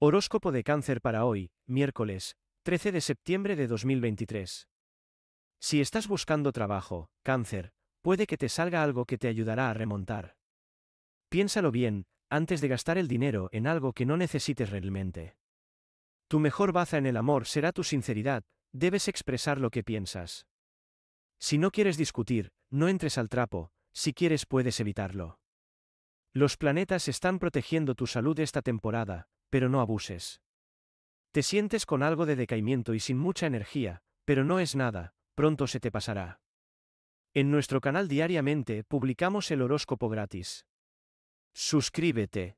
Horóscopo de cáncer para hoy, miércoles, 13 de septiembre de 2023. Si estás buscando trabajo, cáncer, puede que te salga algo que te ayudará a remontar. Piénsalo bien, antes de gastar el dinero en algo que no necesites realmente. Tu mejor baza en el amor será tu sinceridad, debes expresar lo que piensas. Si no quieres discutir, no entres al trapo, si quieres puedes evitarlo. Los planetas están protegiendo tu salud esta temporada, pero no abuses. Te sientes con algo de decaimiento y sin mucha energía, pero no es nada, pronto se te pasará. En nuestro canal diariamente publicamos el horóscopo gratis. Suscríbete.